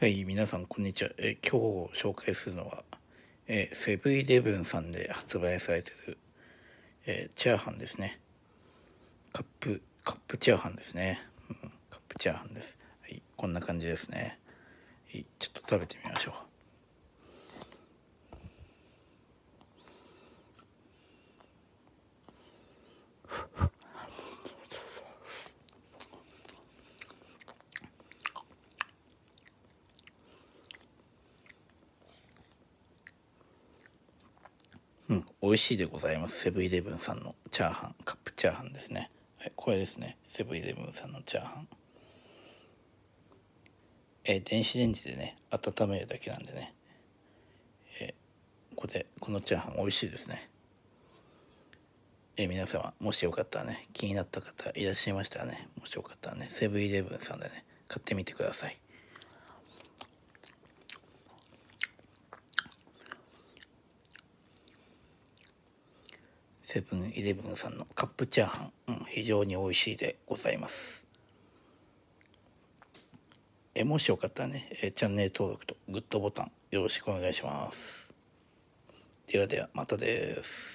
はい、皆さんこんにちは。え今日紹介するのは、えセブンイレブンさんで発売されてる、えチャーハンですね。カップ、カップチャーハンですね。うん、カップチャーハンです。はい、こんな感じですね。はい、ちょっと食べてみましょう。うん、美味しいでございます。セブンイレブンさんのチャーハン、カップチャーハンですね。はい、これですね。セブンイレブンさんのチャーハン。えー、電子レンジでね、温めるだけなんでね。えー、これ、このチャーハン美味しいですね。えー、皆様、もしよかったらね、気になった方いらっしゃいましたらね、もしよかったらね、セブンイレブンさんでね、買ってみてください。セブンイレブンさんのカップチャーハン、うん、非常に美味しいでございますえもしよかったらねえチャンネル登録とグッドボタンよろしくお願いしますではではまたです